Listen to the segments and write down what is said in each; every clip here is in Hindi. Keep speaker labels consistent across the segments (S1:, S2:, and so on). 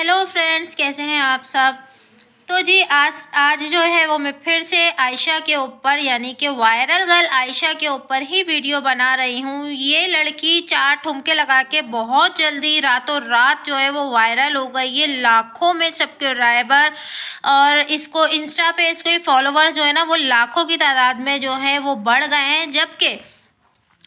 S1: हेलो फ्रेंड्स कैसे हैं आप सब तो जी आज आज जो है वो मैं फिर से आयशा के ऊपर यानी कि वायरल गर्ल आयशा के ऊपर ही वीडियो बना रही हूँ ये लड़की चार ठुमके लगा के बहुत जल्दी रातों रात जो है वो वायरल हो गई ये लाखों में सबके और इसको इंस्टा पे इसके फॉलोवर्स जो है ना वो लाखों की तादाद में जो है वो बढ़ गए हैं जबकि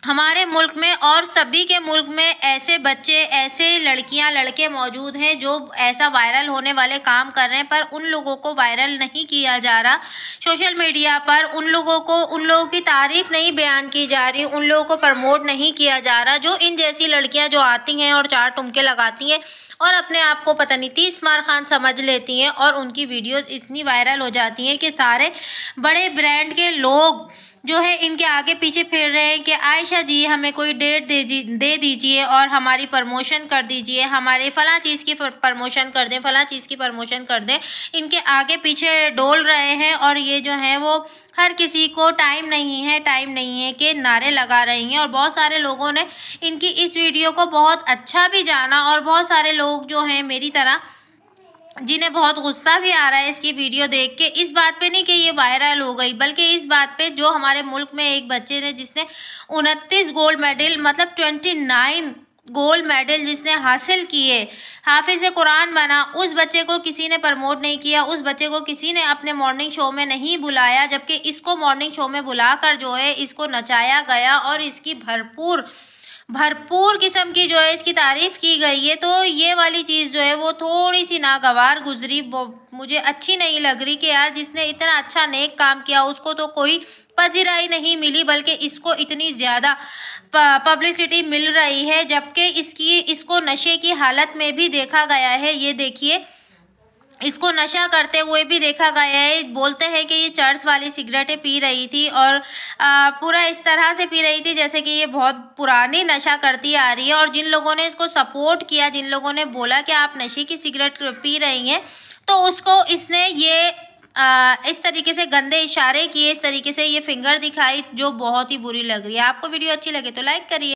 S1: हमारे मुल्क में और सभी के मुल्क में ऐसे बच्चे ऐसे लड़कियां लड़के मौजूद हैं जो ऐसा वायरल होने वाले काम कर रहे हैं पर उन लोगों को वायरल नहीं किया जा रहा सोशल मीडिया पर उन लोगों को उन लोगों की तारीफ नहीं बयान की जा रही उन लोगों को प्रमोट नहीं किया जा रहा जो इन जैसी लड़कियां जो आती हैं और चार टुमके लगाती हैं और अपने आप को पता नहीं तीस मार खान समझ लेती हैं और उनकी वीडियोस इतनी वायरल हो जाती हैं कि सारे बड़े ब्रांड के लोग जो है इनके आगे पीछे फिर रहे हैं कि आयशा जी हमें कोई डेट दे दे दीजिए और हमारी प्रमोशन कर दीजिए हमारे फ़लाँ चीज़ की प्रमोशन कर दें फलाँ चीज़ की प्रमोशन कर दें इनके आगे पीछे डोल रहे हैं और ये जो है वो हर किसी को टाइम नहीं है टाइम नहीं है के नारे लगा रही हैं और बहुत सारे लोगों ने इनकी इस वीडियो को बहुत अच्छा भी जाना और बहुत सारे लोग जो हैं मेरी तरह जिन्हें बहुत गुस्सा भी आ रहा है इसकी वीडियो देख के इस बात पे नहीं कि ये वायरल हो गई बल्कि इस बात पे जो हमारे मुल्क में एक बच्चे ने जिसने उनतीस गोल्ड मेडल मतलब ट्वेंटी नाइन गोल्ड मेडल जिसने हासिल किए हाफिज़ कुरान बना उस बच्चे को किसी ने प्रमोट नहीं किया उस बच्चे को किसी ने अपने मॉर्निंग शो में नहीं बुलाया जबकि इसको मॉर्निंग शो में बुलाकर जो है इसको नचाया गया और इसकी भरपूर भरपूर किस्म की जो है इसकी तारीफ़ की गई है तो ये वाली चीज़ जो है वो थोड़ी सी नागवार गुजरी मुझे अच्छी नहीं लग रही कि यार जिसने इतना अच्छा नेक काम किया उसको तो कोई पजीराई नहीं मिली बल्कि इसको इतनी ज़्यादा पब्लिसिटी मिल रही है जबकि इसकी इसको नशे की हालत में भी देखा गया है ये देखिए इसको नशा करते हुए भी देखा गया है बोलते हैं कि ये चर्च वाली सिगरेटें पी रही थी और पूरा इस तरह से पी रही थी जैसे कि ये बहुत पुरानी नशा करती आ रही है और जिन लोगों ने इसको सपोर्ट किया जिन लोगों ने बोला कि आप नशे की सिगरेट पी रही हैं तो उसको इसने ये आ, इस तरीके से गंदे इशारे किए इस तरीके से ये फिंगर दिखाई जो बहुत ही बुरी लग रही है आपको वीडियो अच्छी लगे तो लाइक करिए